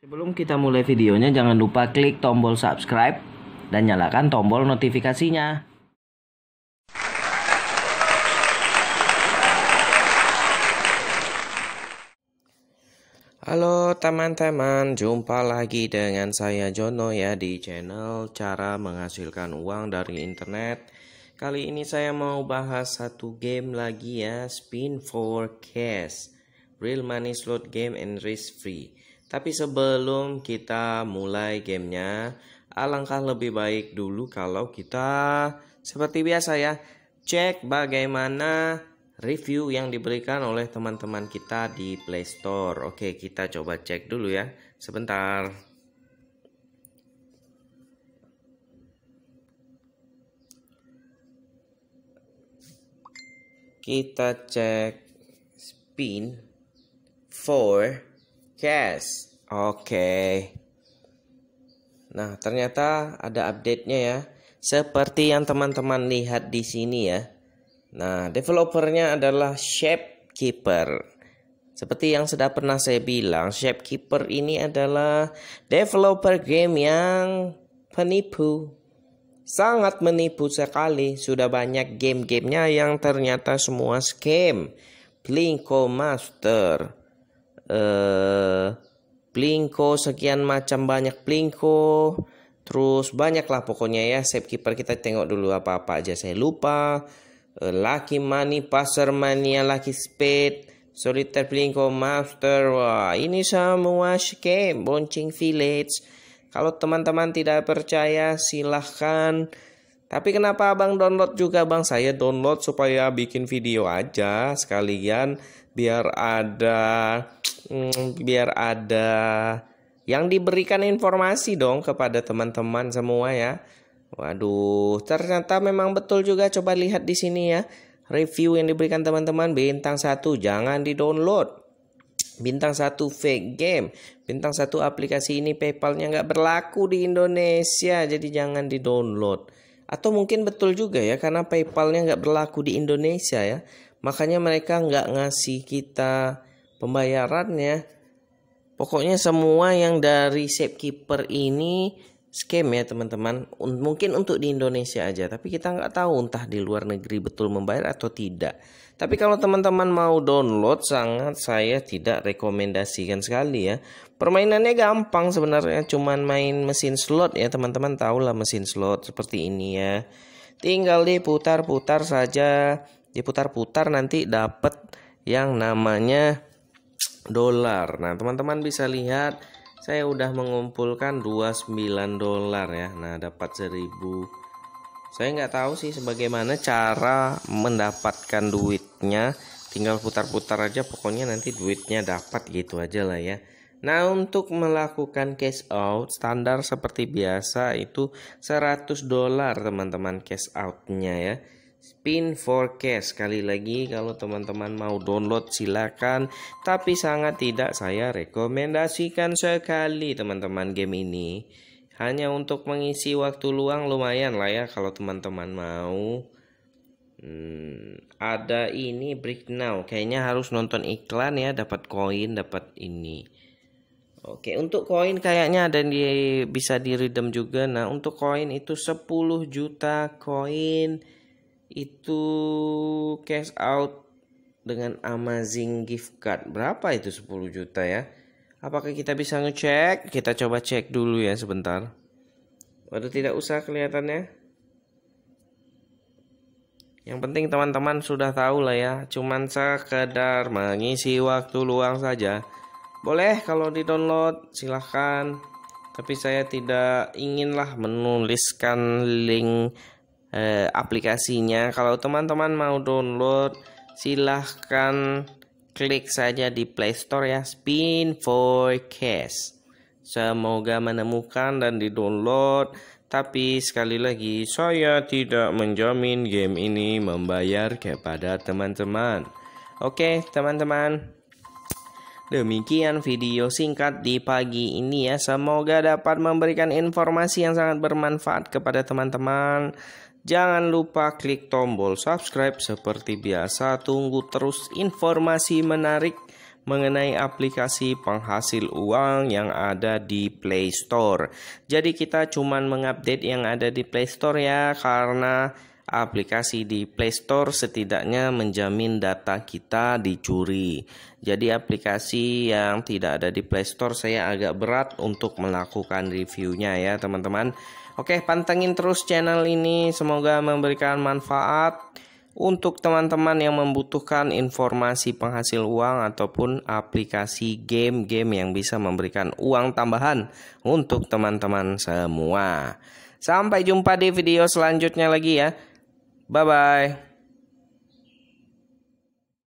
Sebelum kita mulai videonya, jangan lupa klik tombol subscribe dan nyalakan tombol notifikasinya. Halo teman-teman, jumpa lagi dengan saya Jono ya di channel cara menghasilkan uang dari internet. Kali ini saya mau bahas satu game lagi ya, Spin for Cash, Real Money Slot Game and Risk Free. Tapi sebelum kita mulai gamenya, alangkah lebih baik dulu kalau kita seperti biasa ya, cek bagaimana review yang diberikan oleh teman-teman kita di Play Store. Oke, kita coba cek dulu ya. Sebentar. Kita cek spin 4 Cash. Oke. Okay. Nah, ternyata ada update-nya ya. Seperti yang teman-teman lihat di sini ya. Nah, developernya adalah Shapekeeper. Seperti yang sudah pernah saya bilang, Shapekeeper ini adalah developer game yang penipu. Sangat menipu sekali. Sudah banyak game-gamenya yang ternyata semua scam. Plinko Master eh, Plinko sekian macam banyak Plinko terus banyak lah pokoknya ya keeper kita tengok dulu apa-apa aja saya lupa eh, Lucky Money Passer Mania Lucky Spade Solitaire Plinko Master Wah ini semua skem, Boncing Village kalau teman-teman tidak percaya silahkan tapi kenapa abang download juga bang? Saya download supaya bikin video aja sekalian biar ada Hmm, biar ada yang diberikan informasi dong kepada teman-teman semua ya. Waduh, ternyata memang betul juga coba lihat di sini ya. Review yang diberikan teman-teman bintang satu jangan di-download. Bintang satu fake game. Bintang satu aplikasi ini paypalnya nggak berlaku di Indonesia, jadi jangan di-download. Atau mungkin betul juga ya karena paypalnya nggak berlaku di Indonesia ya. Makanya mereka nggak ngasih kita pembayarannya pokoknya semua yang dari safekeeper ini scam ya teman-teman mungkin untuk di Indonesia aja tapi kita nggak tahu entah di luar negeri betul membayar atau tidak tapi kalau teman-teman mau download sangat saya tidak rekomendasikan sekali ya permainannya gampang sebenarnya cuman main mesin slot ya teman-teman tahulah mesin slot seperti ini ya tinggal diputar-putar saja diputar-putar nanti dapat yang namanya dolar. Nah, teman-teman bisa lihat saya udah mengumpulkan 29 dolar ya. Nah, dapat 1000 saya nggak tahu sih sebagaimana cara mendapatkan duitnya tinggal putar-putar aja pokoknya nanti duitnya dapat gitu aja lah ya nah untuk melakukan cash out standar seperti biasa itu 100 dolar teman-teman cash outnya ya Spin Forecast Kali lagi kalau teman-teman mau download silakan tapi sangat tidak saya rekomendasikan sekali teman-teman game ini hanya untuk mengisi waktu luang lumayan lah ya kalau teman-teman mau hmm, ada ini break now kayaknya harus nonton iklan ya dapat koin dapat ini Oke, untuk koin kayaknya ada di bisa di redeem juga. Nah, untuk koin itu 10 juta koin itu cash out dengan amazing gift card berapa itu 10 juta ya apakah kita bisa ngecek kita coba cek dulu ya sebentar waduh tidak usah kelihatannya yang penting teman-teman sudah tahu lah ya cuman sekedar mengisi waktu luang saja boleh kalau di download silahkan tapi saya tidak inginlah menuliskan link eh, aplikasinya. Kalau teman-teman mau download, silahkan klik saja di Play Store ya, Spin Forecast. Semoga menemukan dan di-download. Tapi sekali lagi, saya tidak menjamin game ini membayar kepada teman-teman. Oke, teman-teman. Demikian video singkat di pagi ini ya. Semoga dapat memberikan informasi yang sangat bermanfaat kepada teman-teman. Jangan lupa klik tombol subscribe seperti biasa. Tunggu terus informasi menarik mengenai aplikasi penghasil uang yang ada di Play Store. Jadi kita cuman mengupdate yang ada di Play Store ya karena aplikasi di Play Store setidaknya menjamin data kita dicuri. Jadi aplikasi yang tidak ada di Play Store saya agak berat untuk melakukan reviewnya ya teman-teman. Oke, pantengin terus channel ini. Semoga memberikan manfaat untuk teman-teman yang membutuhkan informasi penghasil uang ataupun aplikasi game-game yang bisa memberikan uang tambahan untuk teman-teman semua. Sampai jumpa di video selanjutnya lagi ya. Bye bye.